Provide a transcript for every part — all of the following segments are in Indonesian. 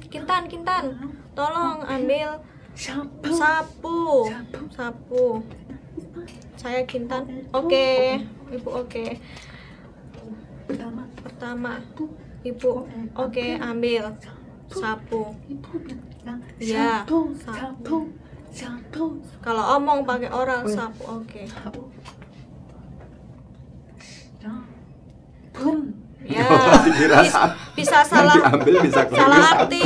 Kintan Kintan tolong ambil sapu sapu sapu saya Kintan oke okay. ibu oke okay. pertama pertama ibu oke okay, ambil sapu ya sapu sapu. kalau omong pakai oral sapu oke okay. Boom. Ya. bisa salah ambil bisa salah arti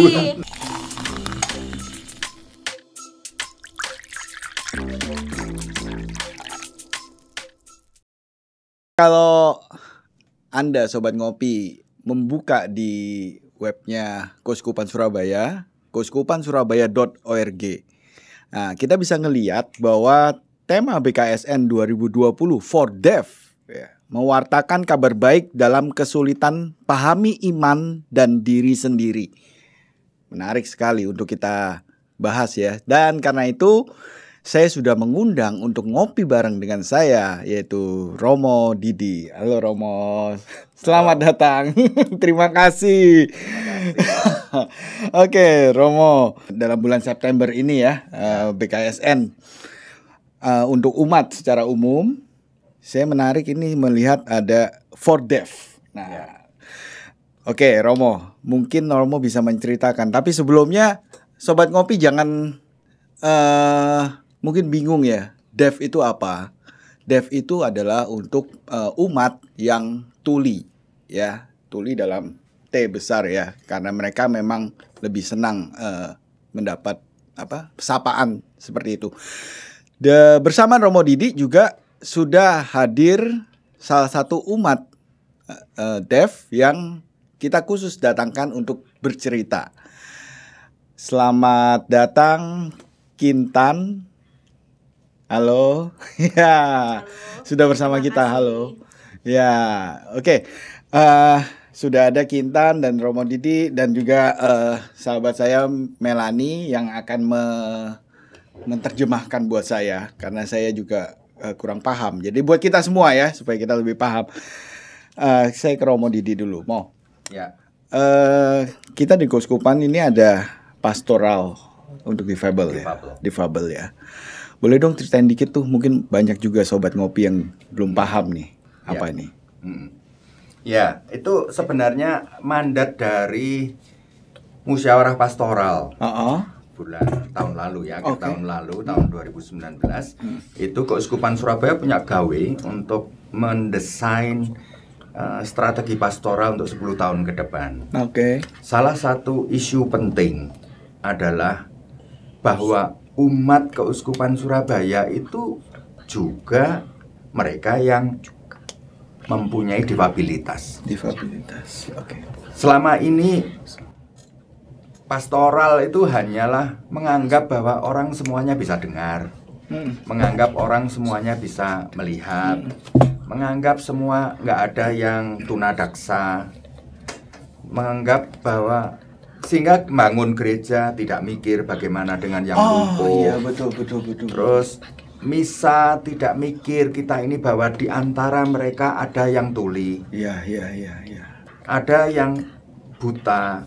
kalau anda sobat ngopi membuka di webnya Koskupan Surabaya koskupansurabaya.org nah kita bisa ngeliat bahwa tema BKSN 2020 for Deaf mewartakan kabar baik dalam kesulitan, pahami iman dan diri sendiri. Menarik sekali untuk kita bahas ya. Dan karena itu saya sudah mengundang untuk ngopi bareng dengan saya yaitu Romo Didi. Halo Romo. Selamat datang. Terima kasih. Oke, okay, Romo. Dalam bulan September ini ya, eh, BKSN eh, untuk umat secara umum saya menarik ini melihat ada for deaf. Nah, ya. oke okay, Romo, mungkin Romo bisa menceritakan. Tapi sebelumnya, sobat ngopi jangan uh, mungkin bingung ya, deaf itu apa? Deaf itu adalah untuk uh, umat yang tuli, ya, tuli dalam T besar ya, karena mereka memang lebih senang uh, mendapat apa sapaan seperti itu. De, bersama Romo Didi juga sudah hadir salah satu umat uh, dev yang kita khusus datangkan untuk bercerita. Selamat datang Kintan. Halo. ya, halo. sudah bersama kita. Halo. Ya, oke. Okay. Uh, eh, sudah ada Kintan dan Romo Didi dan juga uh, sahabat saya Melani yang akan me menerjemahkan buat saya karena saya juga Eh, kurang paham. Jadi buat kita semua ya supaya kita lebih paham. Uh, saya ke Romo Didi dulu, mau. Ya. Uh, kita di Koskupan ini ada pastoral untuk difabel ya. Difabel ya. Boleh dong ceritain dikit tuh, mungkin banyak juga sobat ngopi yang belum paham nih ya. apa ini. Hmm. Ya, itu sebenarnya mandat dari musyawarah pastoral. Uh -uh bulan tahun lalu ya, okay. tahun lalu tahun 2019 hmm. itu Keuskupan Surabaya punya gawe untuk mendesain uh, strategi pastoral untuk 10 tahun ke depan. Oke. Okay. Salah satu isu penting adalah bahwa umat Keuskupan Surabaya itu juga mereka yang mempunyai difabilitas. Difabilitas. Oke. Okay. Selama ini pastoral itu hanyalah menganggap bahwa orang semuanya bisa dengar, hmm. menganggap orang semuanya bisa melihat, hmm. menganggap semua nggak ada yang tuna daksa, menganggap bahwa sehingga bangun gereja tidak mikir bagaimana dengan yang oh, lumpuh. Oh iya betul betul betul. Terus misa tidak mikir kita ini bahwa di antara mereka ada yang tuli. Iya iya iya iya. Ada yang buta,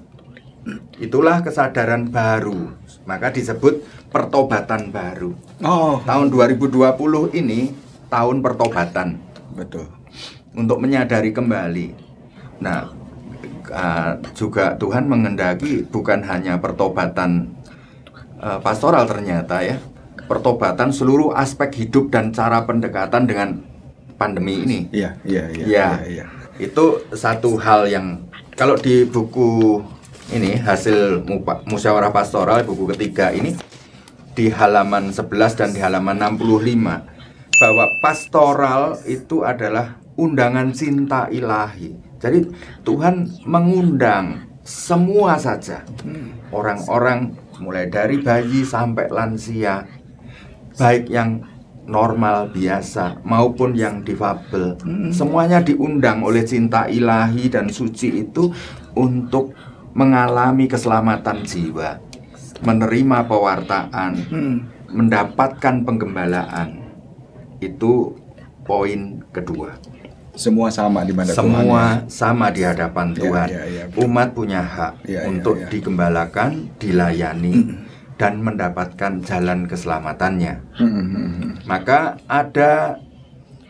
Itulah kesadaran baru. Maka disebut pertobatan baru. Oh. Tahun 2020 ini tahun pertobatan. Betul. Untuk menyadari kembali. Nah, uh, juga Tuhan mengendaki bukan hanya pertobatan uh, pastoral ternyata ya, pertobatan seluruh aspek hidup dan cara pendekatan dengan pandemi ini. Iya, iya, iya. Ya, ya, ya. Itu satu hal yang kalau di buku ini hasil musyawarah pastoral buku ketiga ini di halaman 11 dan di halaman 65 bahwa pastoral itu adalah undangan cinta ilahi. Jadi Tuhan mengundang semua saja orang-orang mulai dari bayi sampai lansia baik yang normal biasa maupun yang difabel hmm. semuanya diundang oleh cinta ilahi dan suci itu untuk mengalami keselamatan jiwa, menerima pewartaan, hmm. mendapatkan penggembalaan. Itu poin kedua. Semua sama di mana Semua Tuhan, ya? sama di hadapan ya, Tuhan. Ya, ya, Umat punya hak ya, ya untuk ya, ya. digembalakan, dilayani hmm. dan mendapatkan jalan keselamatannya. Hmm, hmm, hmm, Maka ada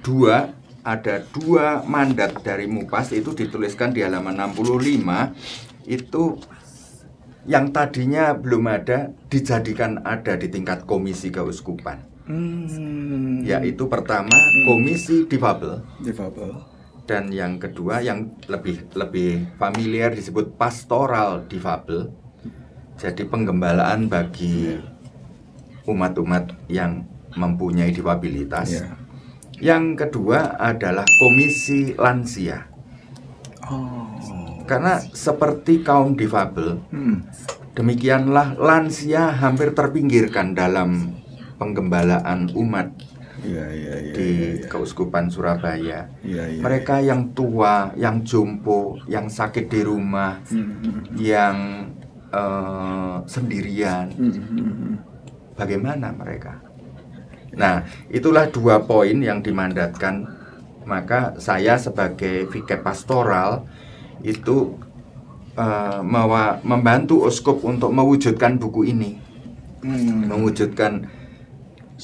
dua ada dua mandat dari Mupas itu dituliskan di halaman 65 itu yang tadinya belum ada dijadikan ada di tingkat komisi keuskupan. Hmm. Yaitu pertama hmm. komisi difabel. Difabel. Dan yang kedua yang lebih lebih familiar disebut pastoral difabel. Jadi penggembalaan bagi umat-umat yang mempunyai difabilitas. Yeah. Yang kedua adalah komisi lansia. Oh. Karena iya seperti kaum difabel, hmm. demikianlah lansia hampir terpinggirkan dalam penggembalaan umat ya, ya, ya, di ya, ya. Keuskupan Surabaya. Ya, ya, Mereka iya. yang tua, yang jompo, yang sakit di rumah, hmm. hmm, hmm, hmm. yang uh, sendirian. Hmm. Bagaimana mereka? Nah, itulah dua poin yang dimandatkan. Maka saya sebagai vike pastoral itu uh, membantu uskup untuk mewujudkan buku ini, hmm. mewujudkan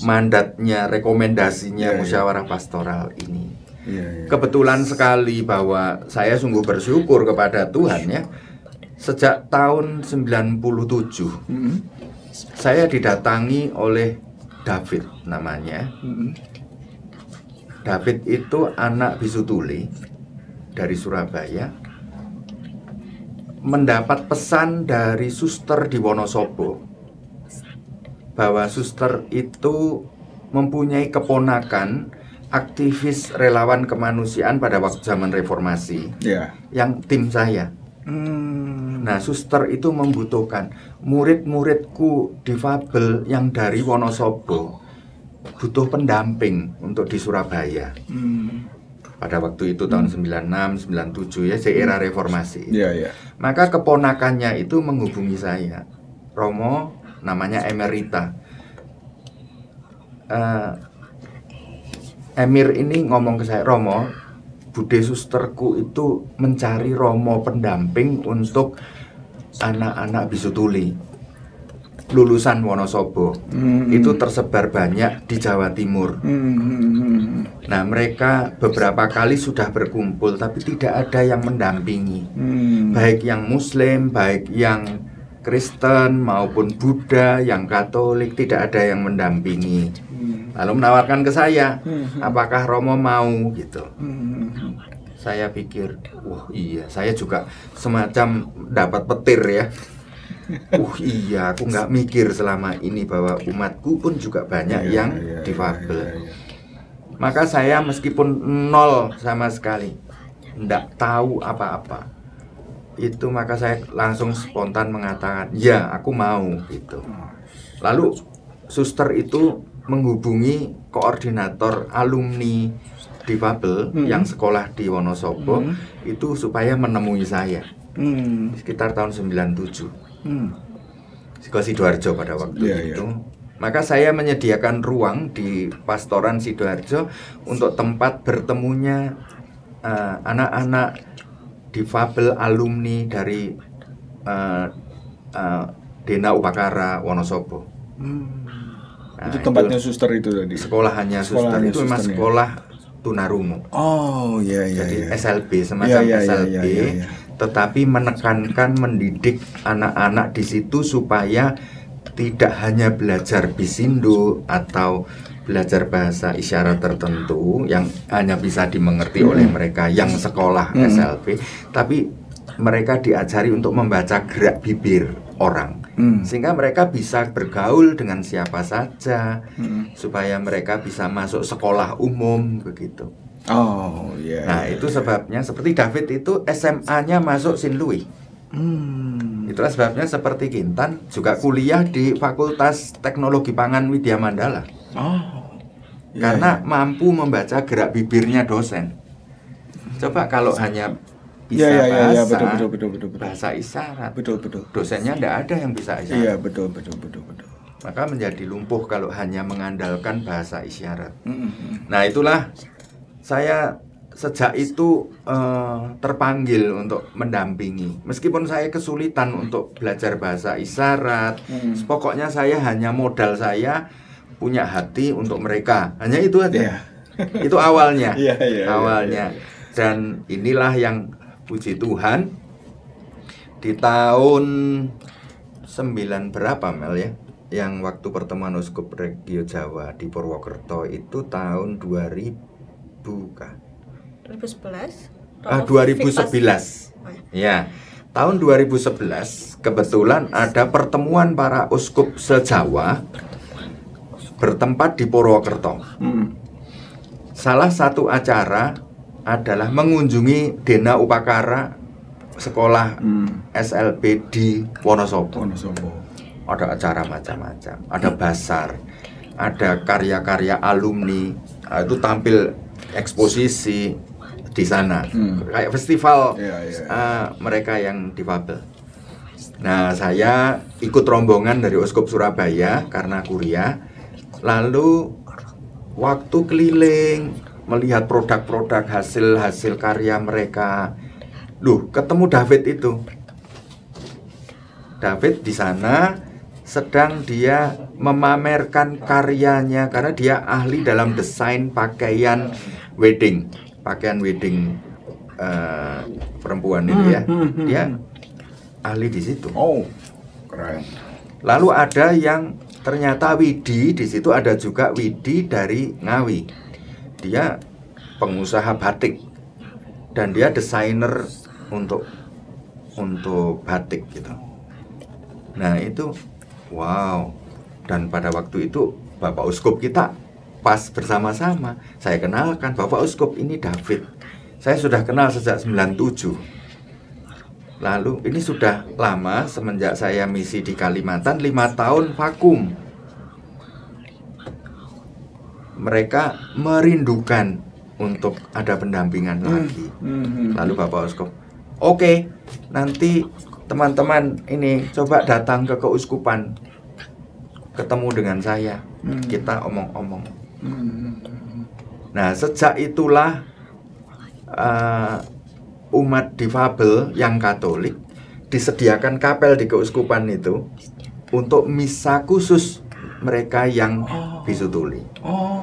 mandatnya, rekomendasinya yeah, iya. musyawarah yeah. pastoral ini. Yeah, yeah. Kebetulan sekali bahwa saya sungguh bersyukur kepada Tuhan ya. Sejak tahun 97 mm -hmm. saya didatangi oleh David namanya. Mm -hmm. David itu anak bisu tuli dari Surabaya mendapat pesan dari suster di Wonosobo bahwa suster itu mempunyai keponakan aktivis relawan kemanusiaan pada waktu zaman reformasi yeah. yang tim saya. Hmm. Nah, suster itu membutuhkan murid-muridku difabel yang dari Wonosobo butuh pendamping untuk di Surabaya. Hmm pada waktu itu tahun 96, hmm. 97 ya, era hmm. reformasi. Yeah, yeah. Maka keponakannya itu menghubungi saya, Romo, namanya Emerita. Uh, Emir ini ngomong ke saya, Romo, bude susterku itu mencari Romo pendamping untuk anak-anak bisu tuli lulusan Wonosobo hmm. itu tersebar banyak di Jawa Timur. Hmm, hmm, hmm, hmm. Nah, mereka beberapa kali sudah berkumpul, tapi tidak ada yang mendampingi, hmm. baik yang Muslim, baik yang Kristen maupun Buddha, yang Katolik, tidak ada yang mendampingi. Lalu menawarkan ke saya, apakah Romo mau gitu. saya pikir, wah iya, saya juga semacam dapat petir ya uh iya aku nggak mikir selama ini bahwa umatku pun juga banyak yeah, yang yeah, iya, difabel yeah, yeah, yeah. maka saya meskipun nol sama sekali nggak tahu apa-apa itu maka saya langsung spontan mengatakan ya aku mau gitu lalu suster itu menghubungi koordinator alumni difabel hmm. yang sekolah di Wonosobo hmm. itu supaya menemui saya hmm. sekitar tahun 97 hmm. Sidoarjo pada waktu yeah, itu. Yeah. Maka saya menyediakan ruang di Pastoran Sidoarjo untuk tempat bertemunya eh, anak-anak uh, anak difabel alumni dari uh, uh, Dena Upakara Wonosobo. Hmm. Nah, itu tempatnya itu, suster itu tadi. Sekolahannya, hanya suster itu memang sekolah tunarungu. Oh iya iya. Jadi iya. SLB semacam iya, iya, iya SLB. Iya, tetapi menekankan mendidik anak-anak di situ supaya tidak hanya belajar bisindo atau belajar bahasa isyarat tertentu yang hanya bisa dimengerti hmm. oleh mereka yang sekolah hmm. SLP, tapi mereka diajari untuk membaca gerak bibir orang, hmm. sehingga mereka bisa bergaul dengan siapa saja, hmm. supaya mereka bisa masuk sekolah umum begitu. Oh iya. Yeah, nah yeah, itu yeah. sebabnya seperti David itu SMA-nya masuk Sin Louis. Hmm. Itulah sebabnya seperti Kintan juga kuliah di Fakultas Teknologi Pangan Widya Mandala. Oh. Iya, Karena iya. mampu membaca gerak bibirnya dosen. Coba kalau hanya bisa ya, ya, ya, bahasa, ya, betul, betul, betul, betul, betul. bahasa isyarat, betul, betul. Dosennya tidak ada yang bisa isyarat. Iya betul, betul, betul, betul. Maka menjadi lumpuh kalau hanya mengandalkan bahasa isyarat. Mm -hmm. Nah itulah saya sejak itu uh, terpanggil untuk mendampingi. Meskipun saya kesulitan untuk belajar bahasa isyarat, hmm. pokoknya saya hanya modal saya punya hati untuk mereka. Hanya itu aja. Yeah. itu awalnya. Yeah, yeah, iya, awalnya. Yeah, yeah, Dan inilah yang puji Tuhan di tahun 9 berapa Mel ya? Yang waktu pertemuan uskup Regio Jawa di Purwokerto itu tahun 2000 bukan 2011 ah 2011 ya iya. tahun 2011 kebetulan ada pertemuan para uskup sejawa bertempat di Purwokerto hmm. salah satu acara adalah mengunjungi Dena Upakara sekolah hmm. SLB di Wonosobo. Wonosobo. Ada acara macam-macam, ada basar, ada karya-karya alumni. Ah, itu tampil eksposisi di sana hmm. kayak festival yeah, yeah, iya. Uh, mereka yang difabel. Nah saya ikut rombongan dari Uskup Surabaya karena kuria. lalu waktu keliling melihat produk-produk hasil-hasil karya mereka Duh ketemu David itu David di sana sedang dia memamerkan karyanya karena dia ahli dalam desain pakaian wedding, pakaian wedding uh, perempuan ini ya. Hmm, hmm, hmm, dia ahli di situ. Oh, keren. Lalu ada yang ternyata Widi di situ ada juga Widi dari Ngawi. Dia pengusaha batik dan dia desainer untuk untuk batik gitu. Nah, itu wow dan pada waktu itu Bapak Uskup kita pas bersama-sama saya kenalkan Bapak Uskup ini David saya sudah kenal sejak 97 Lalu ini sudah lama semenjak saya misi di Kalimantan 5 tahun vakum Mereka merindukan untuk ada pendampingan hmm. lagi hmm. Lalu Bapak Uskup Oke okay, nanti teman-teman ini coba datang ke keuskupan ketemu dengan saya hmm. kita omong-omong hmm. nah sejak itulah uh, umat difabel yang Katolik disediakan kapel di keuskupan itu untuk misa khusus mereka yang oh. tuli Oh.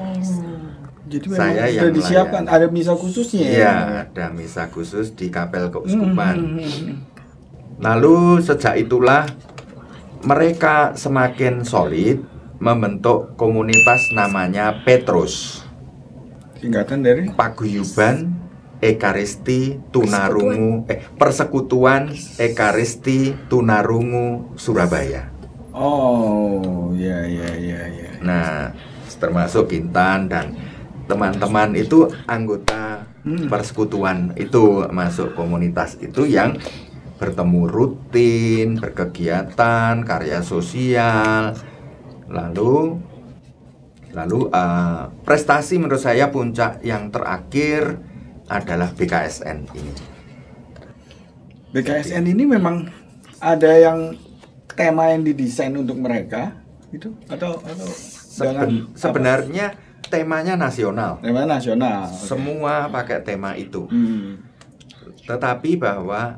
Jadi memang saya sudah yang disiapkan layan. ada misa khususnya ya. Iya, ada misa khusus di kapel keuskupan. Hmm. hmm, hmm, hmm Lalu sejak itulah mereka semakin solid membentuk komunitas namanya Petrus. Singkatan dari Paguyuban Ekaristi Tunarungu eh Persekutuan Ekaristi Tunarungu Surabaya. Oh, ya ya ya ya. Nah, termasuk Intan dan teman-teman itu anggota hmm. persekutuan itu masuk komunitas itu yang bertemu rutin, berkegiatan, karya sosial. Lalu lalu uh, prestasi menurut saya puncak yang terakhir adalah BKSN ini. BKSN ini memang ada yang tema yang didesain untuk mereka itu atau atau Seben, dengan, sebenarnya apa? temanya nasional. Tema nasional. Semua pakai tema itu. Hmm. Tetapi bahwa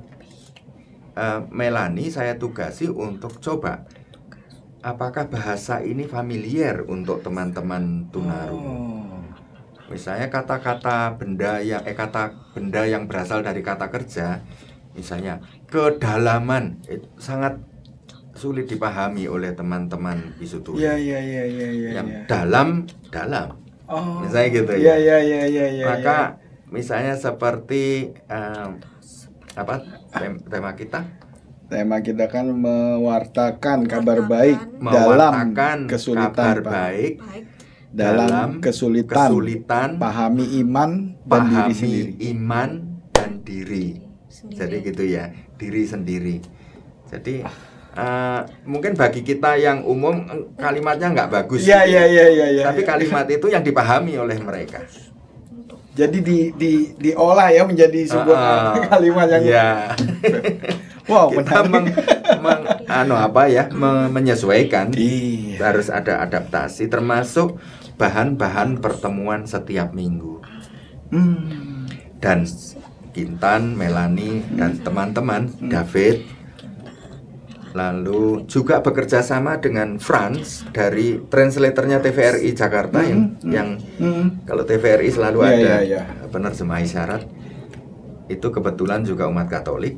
Eh, Melani saya tugasi untuk coba apakah bahasa ini familiar untuk teman-teman tunarungu. Oh. Misalnya kata-kata benda yang eh kata benda yang berasal dari kata kerja, misalnya kedalaman itu eh, sangat sulit dipahami oleh teman-teman bisu Iya iya iya iya iya. Yang ya. dalam dalam. Oh. Misalnya gitu ya. Iya iya iya iya. Ya, Maka ya. misalnya seperti um, apa tema kita? Tema kita kan mewartakan kabar baik mewartakan dalam kesulitan kabar baik, dalam, kesulitan, kesulitan pahami iman dan pahami diri sendiri. iman dan diri. Jadi gitu ya, diri sendiri. Jadi Uh, mungkin bagi kita yang umum eh, kalimatnya nggak bagus. Iya iya iya iya. iya. Tapi ya. kalimat itu yang dipahami oleh mereka jadi di di diolah ya menjadi sebuah uh, kalimat yang iya. wow kita meng, meng ano apa ya menyesuaikan iya. harus ada adaptasi termasuk bahan-bahan pertemuan setiap minggu hmm. dan Intan, Melani dan teman-teman hmm. David lalu juga bekerja sama dengan Franz iya. dari translatornya TVRI Jakarta hmm, yang hmm, yang hmm. kalau TVRI selalu yeah, ada yeah, yeah. penerjemah isyarat itu kebetulan juga umat Katolik.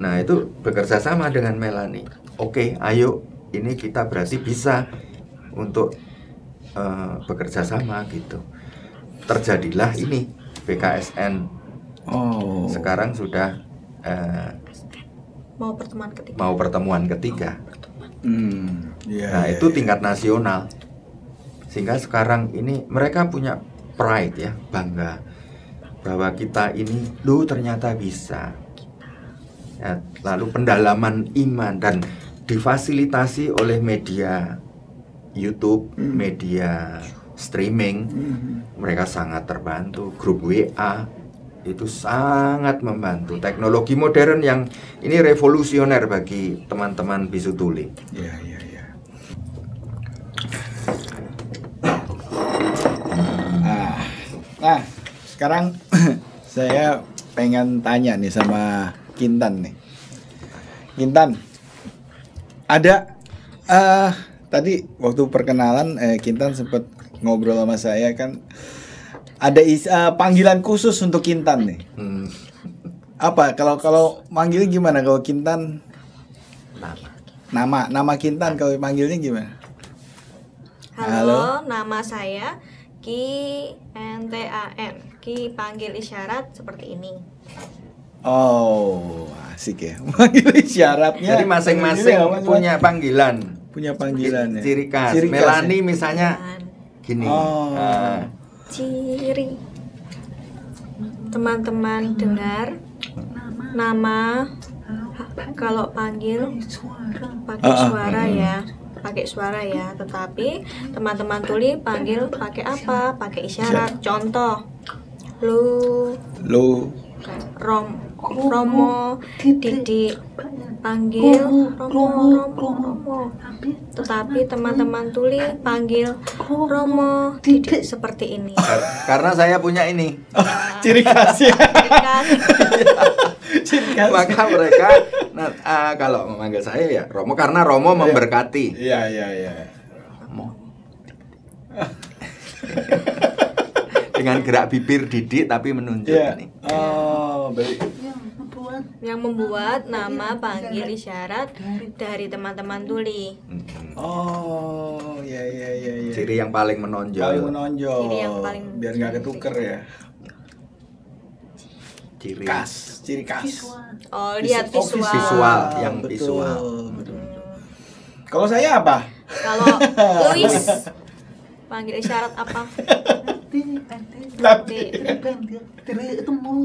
Nah itu bekerja sama dengan Melani. Oke, okay, ayo ini kita berarti bisa untuk uh, bekerja sama gitu. Terjadilah ini BKSN. Oh. Sekarang sudah uh, mau pertemuan ketiga mau pertemuan ketiga mau pertemuan. Hmm, yeah, nah yeah, itu yeah. tingkat nasional sehingga sekarang ini mereka punya pride ya bangga bahwa kita ini lu ternyata bisa ya, lalu pendalaman iman dan difasilitasi oleh media YouTube hmm. media streaming hmm. mereka sangat terbantu grup WA itu sangat membantu teknologi modern yang ini revolusioner bagi teman-teman bisu tuli. Ya, ya, ya. Nah, nah sekarang saya pengen tanya nih sama Kintan nih. Kintan, ada uh, tadi waktu perkenalan eh, Kintan sempat ngobrol sama saya kan ada is, uh, panggilan khusus untuk Kintan nih. Hmm. Apa kalau kalau manggil gimana kalau Kintan? Nama. Nama nama Kintan kalau manggilnya gimana? Halo, Halo, nama saya Ki N T A N. Ki panggil isyarat seperti ini. Oh, asik ya. Panggil isyaratnya. Jadi iya, masing-masing punya panggilan. Punya panggilan ya. Ciri khas. Melani ya. misalnya gini. Oh. Uh, ciri teman-teman dengar nama kalau panggil pakai ah, ah. suara ya pakai suara ya tetapi teman-teman tuli panggil pakai apa pakai isyarat contoh lu lu rom Romo Didik panggil Romo Romo tetapi teman-teman tuli panggil Romo Didik seperti ini karena saya punya ini ah. ciri khas ya maka mereka nah, ah, kalau memanggil saya ya Romo karena Romo iya. memberkati iya iya iya Romo dengan gerak bibir didik tapi menunjuk yeah. ini. Oh, baik. Yang membuat nama panggil isyarat dari teman-teman tuli. Hmm. Oh, ya ya ya ya. Ciri yang paling menonjol. Paling menonjol. Ciri yang paling biar nggak ketuker ya. Ciri khas, ciri khas. Oh, lihat visual. Oh, visual, oh, yang visual. Betul. betul. Kalau saya apa? Kalau Luis panggil isyarat apa tapi ketemu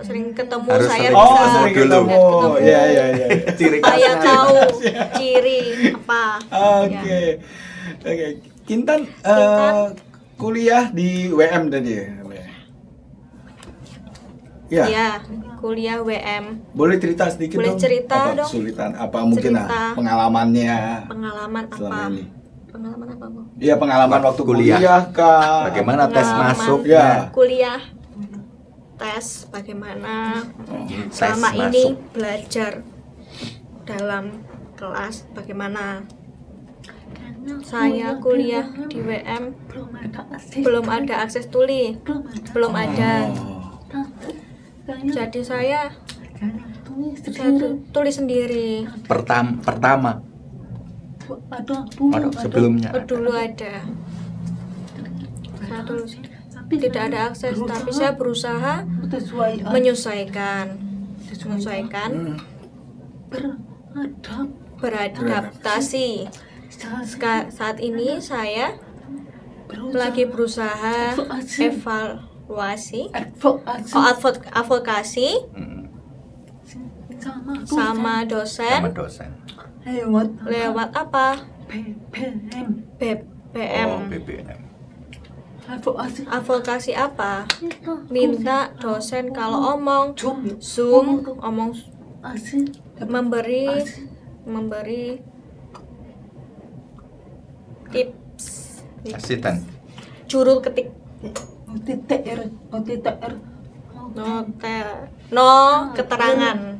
sering ketemu Harus saya sering bisa oh, sering ketemu. ketemu. Oh, ya, ya, ya. Ciri saya tahu ciri apa. Oke. Okay. Ya. Oke. Okay. Kintan, eh, Kintan. Uh, kuliah di WM tadi ya. Ya. ya, kuliah WM. Boleh cerita sedikit Boleh dong. Boleh cerita apa dong. Kesulitan apa cerita. mungkin ah, pengalamannya? Pengalaman apa? Ini pengalaman apa bu? Iya pengalaman waktu kuliah, kuliah kak. Bagaimana tes masuk? Ya. Kuliah tes bagaimana hmm, selama tes ini belajar dalam kelas bagaimana saya kuliah di WM belum ada akses, tuli belum ada, oh. jadi saya saya tulis sendiri pertama pertama sebelumnya. Ada. Dulu ada. tidak ada akses, tapi saya berusaha menyesuaikan, menyesuaikan, hmm. beradaptasi. saat ini saya lagi berusaha evaluasi, advokasi oh, hmm. sama dosen lewat apa? lewat apa BPM BPM oh, apa? Minta dosen kalau omong Zoom, omong memberi memberi tips. Asitan. curul ketik. OTTR, OTTR. Note. No keterangan.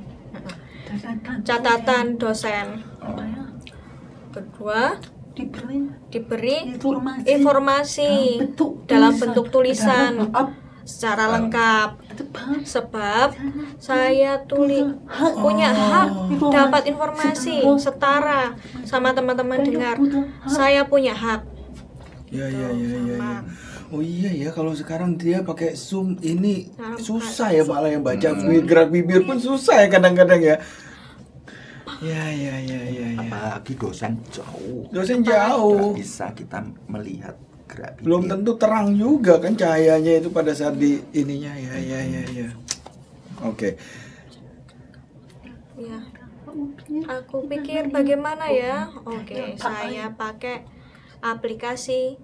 Catatan dosen kedua diberi diberi informasi, informasi dalam bentuk, tulisan, dalam bentuk tulisan secara lengkap sebab saya tuli punya hak oh. dapat informasi setara sama teman-teman dengar saya punya hak ya ya gitu, ya ya, ya. Oh iya ya kalau sekarang dia pakai zoom ini nah, susah ya malah yang baca gerak bibir pun hmm. susah ya kadang-kadang ya. Ya, ya, ya, ya, ya. Apalagi dosen jauh. Dosen jauh. Tidak bisa kita melihat gerak bibir. Belum tentu terang juga kan cahayanya itu pada saat di ininya. Ya, ya, ya, hmm. ya. Oke. Okay. Ya. Aku pikir bagaimana ya? Oke, okay, saya pakai aplikasi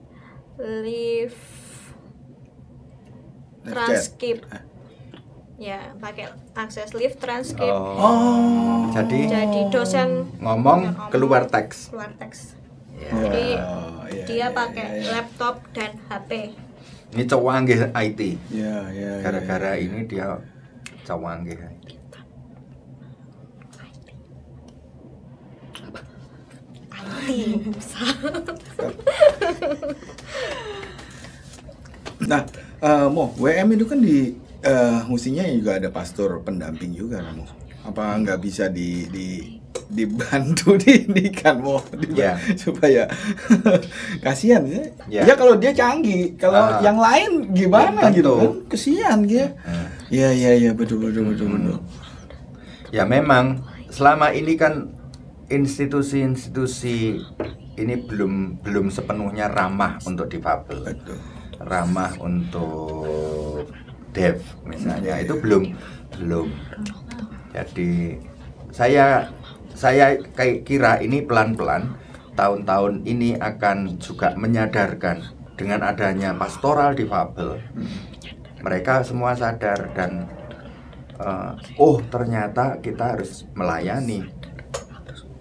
Live Transcript. Ah ya pakai akses lift transkrip oh. oh. jadi jadi dosen ngomong, ngomong keluar teks keluar teks yeah. jadi oh, ya, yeah, dia yeah, pakai yeah, yeah. laptop dan HP ini cawanggih IT ya yeah, ya yeah, gara-gara yeah, yeah. ini dia cowang IT nah uh, eh, mau WM itu kan di uh, eh, musinya juga ada pastor pendamping juga kamu. Apa nggak bisa di, di dibantu kan mau yeah. supaya kasihan ya. Yeah. Ya kalau dia canggih, kalau uh, yang lain gimana ya, gitu kan? kesian dia. Ya. Hmm. ya ya ya, ya betul betul betul hmm. Ya memang selama ini kan institusi-institusi ini belum belum sepenuhnya ramah untuk difabel. Ramah untuk dev misalnya itu hmm. belum belum jadi saya saya kayak kira ini pelan-pelan tahun-tahun ini akan juga menyadarkan dengan adanya pastoral di fabel mereka semua sadar dan uh, oh ternyata kita harus melayani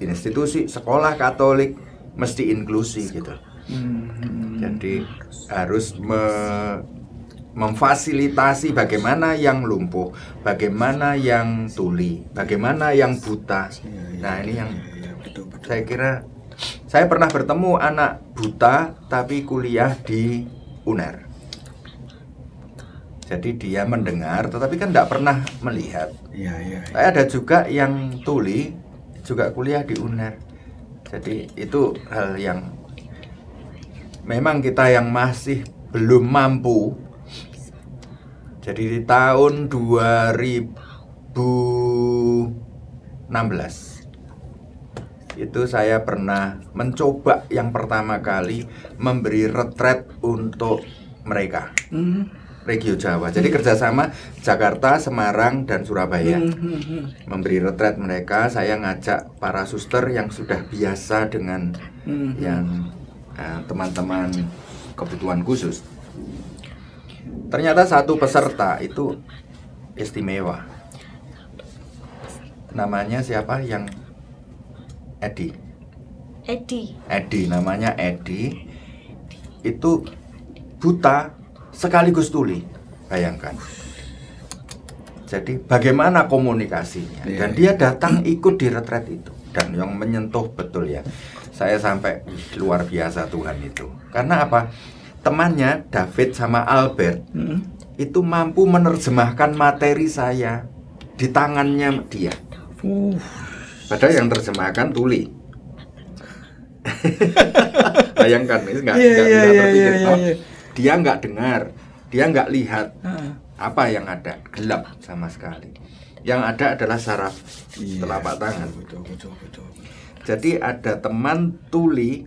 institusi sekolah Katolik mesti inklusi gitu hmm. jadi harus me memfasilitasi bagaimana yang lumpuh, bagaimana yang tuli, bagaimana yang buta. Nah, ini yang saya kira saya pernah bertemu anak buta tapi kuliah di UNER. Jadi dia mendengar tetapi kan tidak pernah melihat. Iya, iya. Saya ada juga yang tuli juga kuliah di UNER. Jadi itu hal yang memang kita yang masih belum mampu jadi di tahun 2016 itu saya pernah mencoba yang pertama kali memberi retret untuk mereka. Mm. Regio Jawa. Jadi kerjasama Jakarta, Semarang, dan Surabaya hmm, hmm, hmm. memberi retret mereka. Saya ngajak para suster yang sudah biasa dengan yang eh, teman-teman uh, teman -teman kebutuhan khusus Ternyata satu peserta itu istimewa. Namanya siapa yang Edi? Edi. Edi namanya Edi. Itu buta sekaligus tuli. Bayangkan. Jadi bagaimana komunikasinya? Yeah. Dan iya. dia datang ikut di retret itu dan yang menyentuh betul ya. Saya sampai luar biasa Tuhan itu. Karena apa? temannya David sama Albert hmm. itu mampu menerjemahkan materi saya di tangannya dia. Uh. Padahal yang terjemahkan tuli. Bayangkan ini nggak yeah, nggak yeah, yeah, terpikir. Yeah, yeah, yeah. Dia nggak dengar, dia nggak lihat uh. apa yang ada gelap sama sekali. Yang ada adalah saraf yeah. telapak tangan. Betul, betul, betul, betul. Jadi ada teman tuli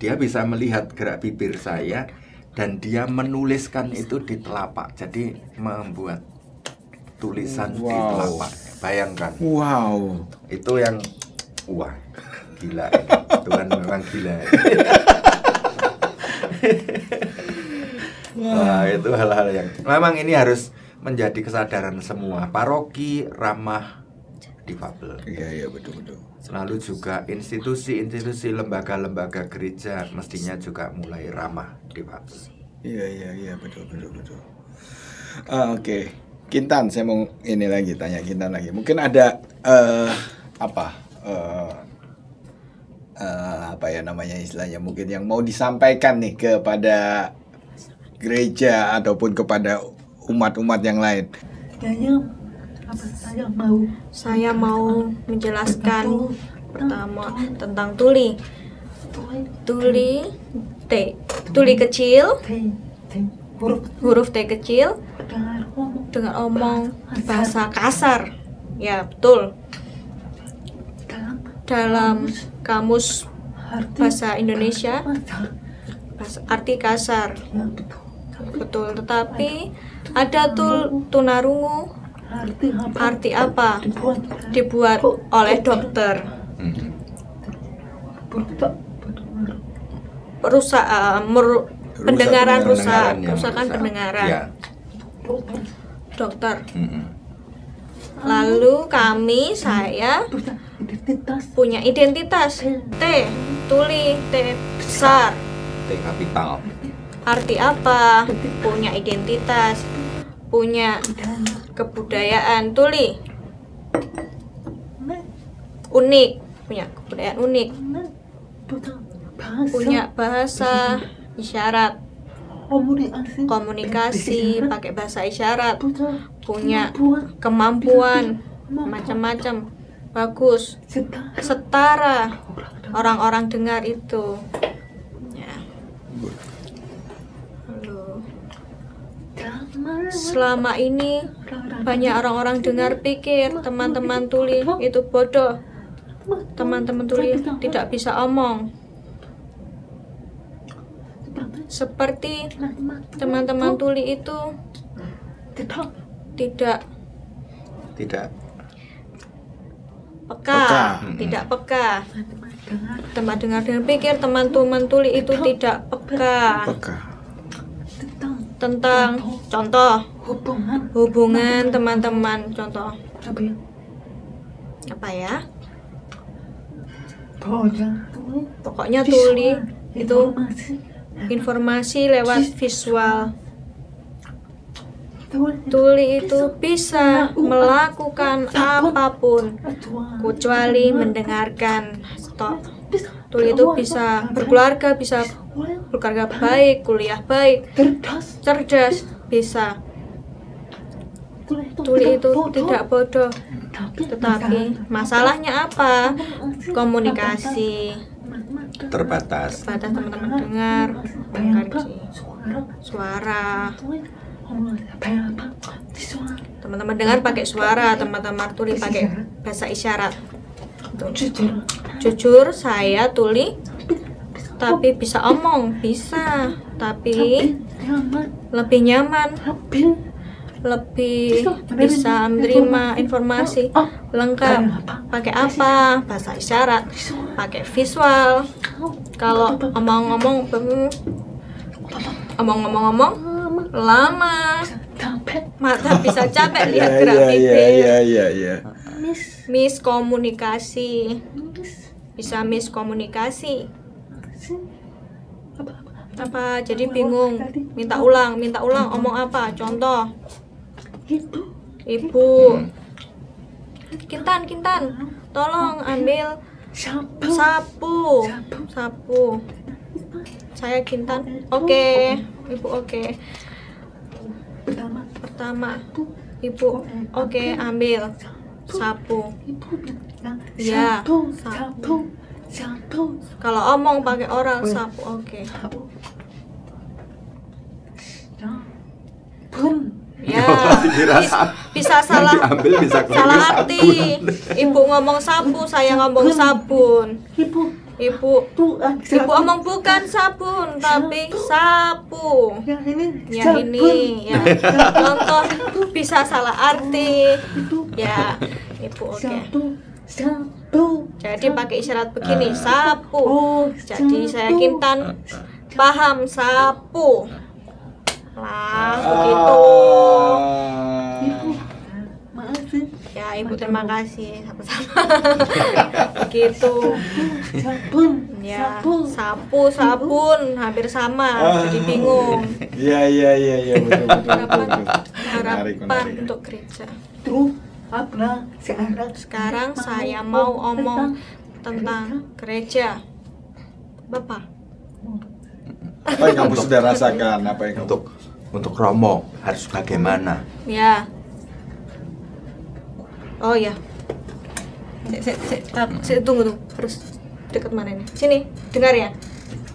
dia bisa melihat gerak bibir saya dan dia menuliskan itu di telapak. Jadi membuat tulisan wow. di telapak. Bayangkan. Wow. Itu yang wah gila. Tuhan memang gila. Wah, itu hal-hal yang memang ini harus menjadi kesadaran semua. Paroki ramah difabel. Iya, iya betul betul. Lalu juga institusi-institusi lembaga-lembaga gereja mestinya juga mulai ramah di waktu. Iya iya iya betul betul betul. Uh, Oke, okay. Kintan, saya mau ini lagi tanya Kintan lagi. Mungkin ada uh, apa? Uh, uh, apa ya namanya istilahnya? Mungkin yang mau disampaikan nih kepada gereja ataupun kepada umat-umat yang lain. Kayaknya saya mau menjelaskan pertama tentang tuli tuli t tuli kecil huruf huruf t kecil dengan omong bahasa kasar ya betul dalam kamus bahasa Indonesia arti kasar betul tetapi ada tul tunarungu arti apa dibuat oleh dokter rusak uh, mer, pendengaran rusak kerusakan pendengaran ya. dokter lalu kami saya punya identitas T tuli T besar T kapital arti apa punya identitas punya kebudayaan tuli unik punya kebudayaan unik punya bahasa isyarat komunikasi pakai bahasa isyarat punya kemampuan macam-macam bagus setara orang-orang dengar itu ya. Selama ini banyak orang-orang dengar pikir teman-teman tuli itu bodoh. Teman-teman tuli tidak bisa omong. Seperti teman-teman tuli itu tidak tidak peka, hmm. tidak peka. Teman dengar dengan pikir teman-teman tuli itu tidak peka. peka tentang contoh, hubungan hubungan teman-teman contoh apa ya pokoknya tuli itu informasi lewat visual tuli itu bisa melakukan apapun kecuali mendengarkan stop Tuli itu bisa berkeluarga, bisa berkeluarga baik, kuliah baik, cerdas, bisa. Tuli itu tidak bodoh, tetapi masalahnya apa? Komunikasi terbatas. Terbatas teman-teman dengar, suara teman-teman dengar pakai suara teman-teman tuli pakai bahasa isyarat jujur jujur saya tuli tapi bisa omong bisa tapi lebih nyaman lebih bisa menerima informasi oh, lengkap pakai apa bahasa isyarat pakai visual oh, kalau omong-omong hmm, omong-omong-omong lama mata bisa capek lihat ya, ya, gerak Miskomunikasi. Bisa miskomunikasi. Apa, jadi bingung? Minta ulang, minta ulang omong apa? Contoh. Ibu. Ibu. Kintan, Kintan. Tolong ambil sapu. Sapu. Sapu. Saya Kintan. Oke. Okay. Ibu oke. Okay. Pertama. Pertama. Ibu. Oke, okay, ambil sapu ya sapu sapu, kalau omong pakai oral sapu oke okay. Ya, iya. bisa, salah bisa salah arti. Ibu ngomong sapu, saya ngomong sabun. Ibu Ibu, Tuhan, ah, sabun. Ibu omong bukan sabun, sabun. tapi sapu. Yang ini, ya sabun. ini, ya. Contoh bisa salah arti. Itu. Ya, Ibu oke. Okay. sabu. Jadi pakai isyarat begini, ah. sapu. Oh, Jadi saya yakin Tan ah, paham sapu. Lah, begitu. Ibu terima kasih sama-sama. gitu. Sabun. Ya, Sabun, Sapu, sabun hampir sama. Jadi ah. bingung. Iya, iya, iya, iya betul betul. Harapan, harapan untuk gereja. tuh apa sekarang? Sekarang saya mau omong tentang gereja. Bapak. Apa yang kamu sudah rasakan? Apa yang untuk untuk romo harus bagaimana? Ya oh iya saya tunggu tunggu harus dekat mana ini sini dengar ya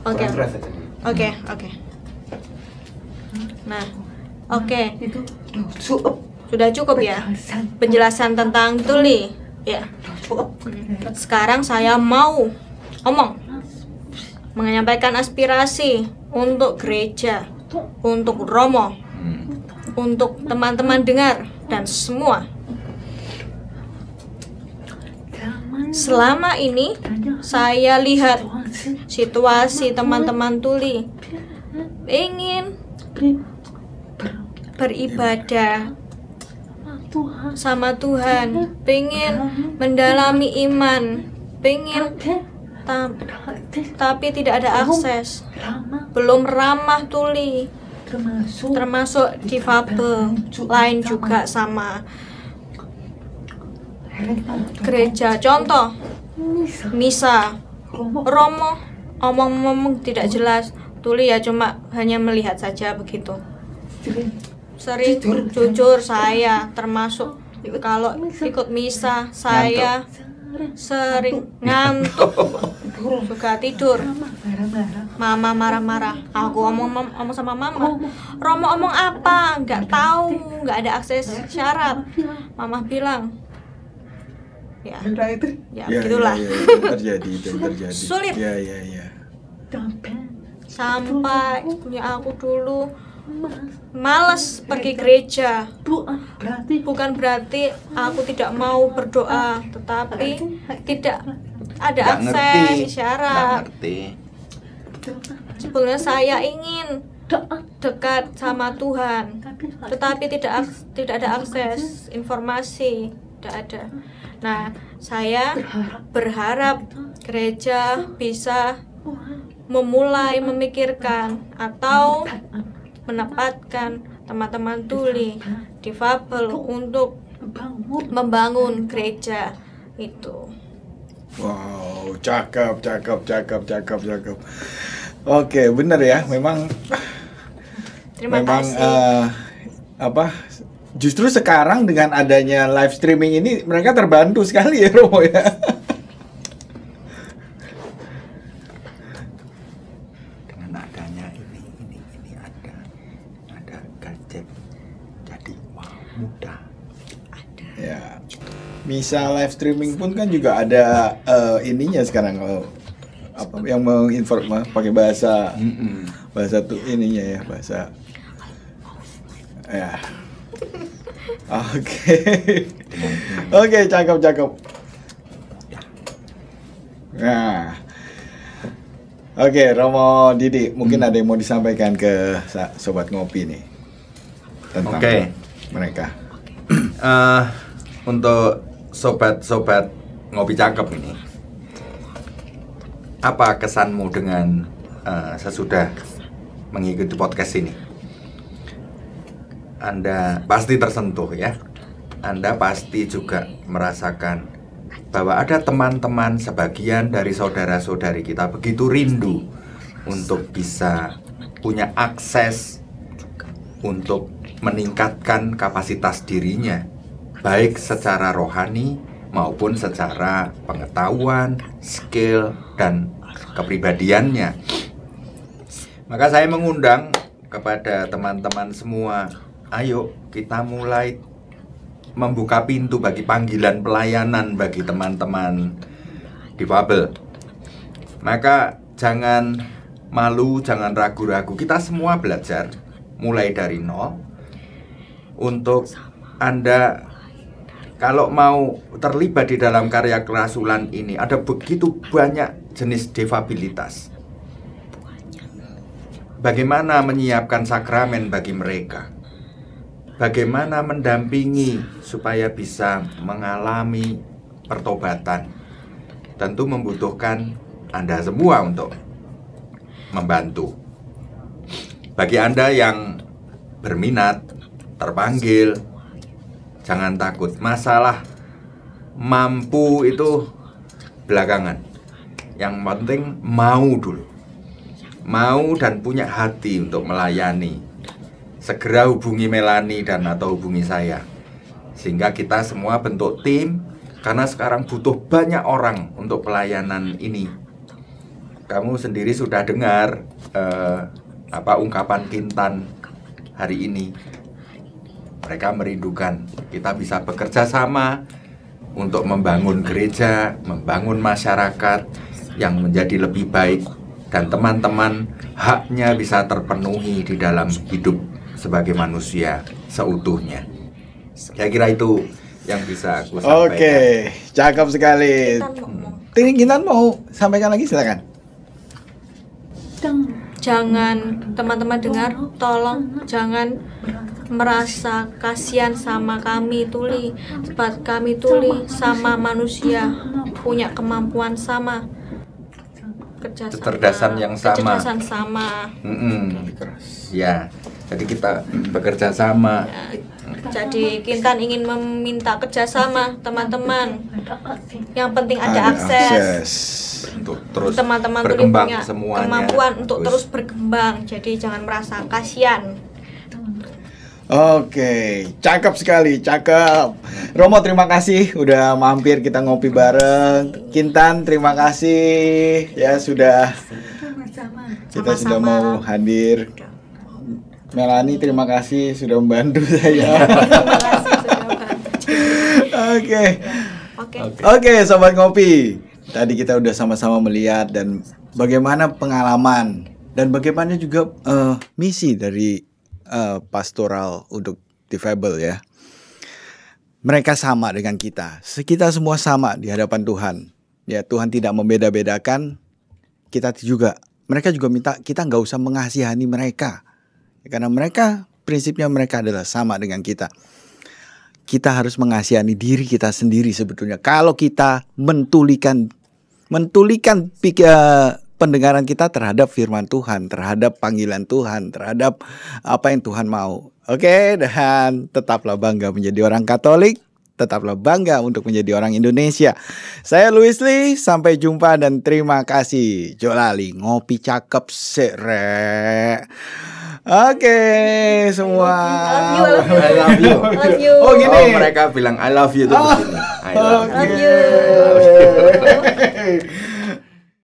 oke ya, oke oke nah oke okay. itu sudah cukup ya penjelasan tentang tuli ya sekarang saya mau omong, menyampaikan aspirasi untuk gereja untuk Romo hmm. untuk teman-teman dengar dan semua selama ini saya lihat situasi teman-teman tuli ingin beribadah sama Tuhan pengen mendalami iman pengen ta tapi tidak ada akses belum ramah tuli termasuk difabel lain juga sama gereja contoh misa romo omong-omong tidak jelas tuli ya cuma hanya melihat saja begitu sering jujur saya termasuk kalau ikut misa saya sering ngantuk suka tidur mama marah-marah aku omong, omong omong sama mama romo omong apa nggak tahu nggak ada akses syarat mama bilang ya. ya, ya begitulah ya, ya, terjadi itu terjadi sulit ya ya ya sampai punya aku dulu malas iya, pergi iya. gereja ah, bukan berarti aku tidak mau berdoa ah, tetapi tidak ada akses syarat sebenarnya saya ingin dekat sama Tuhan tetapi tidak tidak ada akses informasi tidak ada ah. Nah, saya berharap gereja bisa memulai memikirkan atau menempatkan teman-teman tuli di Fabel untuk membangun gereja itu. Wow, cakep, cakep, cakep, cakep, cakep. Oke, benar ya, memang. Terima memang, kasih. Uh, apa justru sekarang dengan adanya live streaming ini mereka terbantu sekali ya Romo ya. Dengan adanya ini ini ini ada ada gadget jadi mudah. Ya. Misa live streaming pun kan juga ada uh, ininya sekarang kalau apa yang menginform pakai bahasa mm -mm. bahasa tuh ininya ya bahasa ya Oke. Oke, cakep cakep. Nah. Oke, okay, Romo Didi, mungkin hmm. ada yang mau disampaikan ke sobat ngopi nih tentang okay. mereka. Uh, untuk sobat-sobat ngopi cakep ini, apa kesanmu dengan uh, sesudah mengikuti podcast ini? Anda pasti tersentuh ya. Anda pasti juga merasakan bahwa ada teman-teman sebagian dari saudara-saudari kita begitu rindu untuk bisa punya akses untuk meningkatkan kapasitas dirinya baik secara rohani maupun secara pengetahuan, skill dan kepribadiannya. Maka saya mengundang kepada teman-teman semua ayo kita mulai membuka pintu bagi panggilan pelayanan bagi teman-teman difabel. Maka jangan malu, jangan ragu-ragu. Kita semua belajar mulai dari nol untuk Anda kalau mau terlibat di dalam karya kerasulan ini ada begitu banyak jenis defabilitas. Bagaimana menyiapkan sakramen bagi mereka? bagaimana mendampingi supaya bisa mengalami pertobatan tentu membutuhkan Anda semua untuk membantu. Bagi Anda yang berminat, terpanggil, jangan takut. Masalah mampu itu belakangan. Yang penting mau dulu. Mau dan punya hati untuk melayani segera hubungi Melani dan atau hubungi saya sehingga kita semua bentuk tim karena sekarang butuh banyak orang untuk pelayanan ini kamu sendiri sudah dengar eh, apa ungkapan Kintan hari ini mereka merindukan kita bisa bekerja sama untuk membangun gereja, membangun masyarakat yang menjadi lebih baik dan teman-teman haknya bisa terpenuhi di dalam hidup sebagai manusia seutuhnya. Saya kira itu yang bisa aku sampaikan. Oke, cakep sekali. Tini Gintan mau sampaikan lagi silakan. Jangan teman-teman dengar, tolong jangan merasa kasihan sama kami tuli, sebab kami tuli sama manusia punya kemampuan sama kecerdasan yang sama kecerdasan sama mm -mm. ya jadi kita bekerja sama ya. jadi Kintan ingin meminta kerjasama teman-teman yang penting ada, akses, akses. Untuk terus teman-teman berkembang punya semuanya. kemampuan untuk terus. terus berkembang jadi jangan merasa kasihan Oke, cakep sekali, cakep. Romo terima kasih udah mampir kita ngopi bareng. Kintan terima kasih ya sudah kita sudah mau hadir. Melani terima kasih sudah membantu saya. terima kasih sudah Oke. Oke. Oke, sobat kopi. Tadi kita udah sama-sama melihat dan bagaimana pengalaman dan bagaimana juga uh, misi dari uh, pastoral untuk difabel ya. Mereka sama dengan kita. Kita semua sama di hadapan Tuhan. Ya, Tuhan tidak membeda-bedakan kita juga. Mereka juga minta kita nggak usah mengasihani mereka karena mereka prinsipnya mereka adalah sama dengan kita. Kita harus mengasihani diri kita sendiri sebetulnya. Kalau kita mentulikan mentulikan uh, pendengaran kita terhadap firman Tuhan, terhadap panggilan Tuhan, terhadap apa yang Tuhan mau. Oke, dan tetaplah bangga menjadi orang Katolik, tetaplah bangga untuk menjadi orang Indonesia. Saya Louis Lee, sampai jumpa dan terima kasih. Jolali ngopi cakep sere. Oke, semua. I love you. Oh, gini. Oh, mereka bilang I love you itu begini. I oh, love, okay. I love you.